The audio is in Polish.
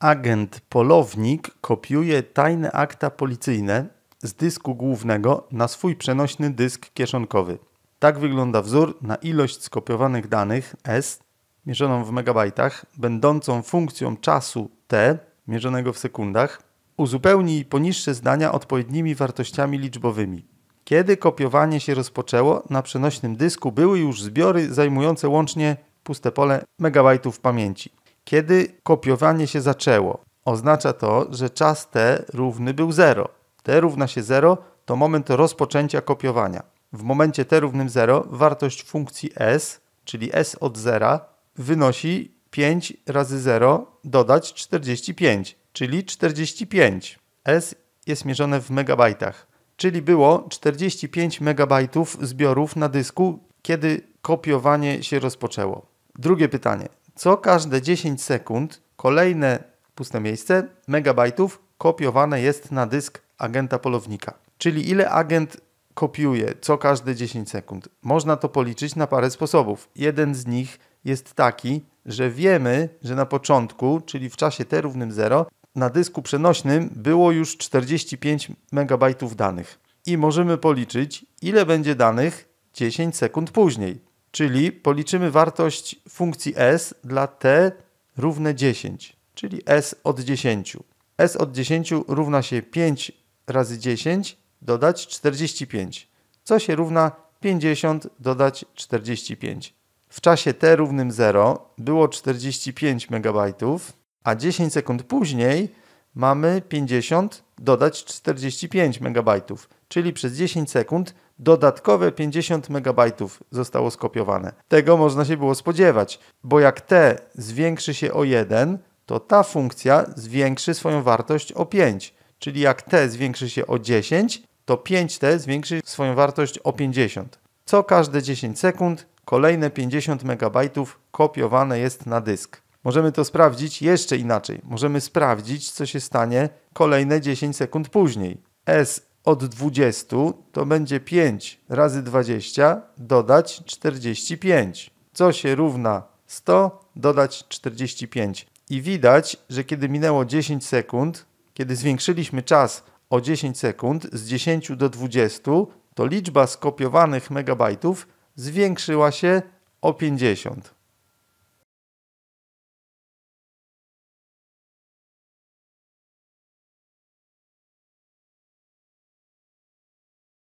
Agent polownik kopiuje tajne akta policyjne z dysku głównego na swój przenośny dysk kieszonkowy. Tak wygląda wzór na ilość skopiowanych danych S mierzoną w megabajtach, będącą funkcją czasu T mierzonego w sekundach. Uzupełni poniższe zdania odpowiednimi wartościami liczbowymi. Kiedy kopiowanie się rozpoczęło, na przenośnym dysku były już zbiory zajmujące łącznie puste pole megabajtów pamięci. Kiedy kopiowanie się zaczęło? Oznacza to, że czas T równy był 0. T równa się 0 to moment rozpoczęcia kopiowania. W momencie T równym 0 wartość funkcji S, czyli S od 0, wynosi 5 razy 0 dodać 45, czyli 45. S jest mierzone w megabajtach, czyli było 45 megabajtów zbiorów na dysku, kiedy kopiowanie się rozpoczęło. Drugie pytanie co każde 10 sekund kolejne puste miejsce megabajtów kopiowane jest na dysk agenta polownika. Czyli ile agent kopiuje co każde 10 sekund? Można to policzyć na parę sposobów. Jeden z nich jest taki, że wiemy, że na początku, czyli w czasie t równym 0, na dysku przenośnym było już 45 MB danych. I możemy policzyć, ile będzie danych 10 sekund później. Czyli policzymy wartość funkcji s dla t równe 10, czyli s od 10. s od 10 równa się 5 razy 10 dodać 45, co się równa 50 dodać 45. W czasie t równym 0 było 45 MB, a 10 sekund później mamy 50 dodać 45 MB, czyli przez 10 sekund dodatkowe 50 MB zostało skopiowane. Tego można się było spodziewać, bo jak T zwiększy się o 1, to ta funkcja zwiększy swoją wartość o 5. Czyli jak T zwiększy się o 10, to 5T zwiększy swoją wartość o 50. Co każde 10 sekund kolejne 50 MB kopiowane jest na dysk. Możemy to sprawdzić jeszcze inaczej. Możemy sprawdzić, co się stanie kolejne 10 sekund później. S od 20 to będzie 5 razy 20 dodać 45, co się równa 100 dodać 45. I widać, że kiedy minęło 10 sekund, kiedy zwiększyliśmy czas o 10 sekund z 10 do 20, to liczba skopiowanych megabajtów zwiększyła się o 50.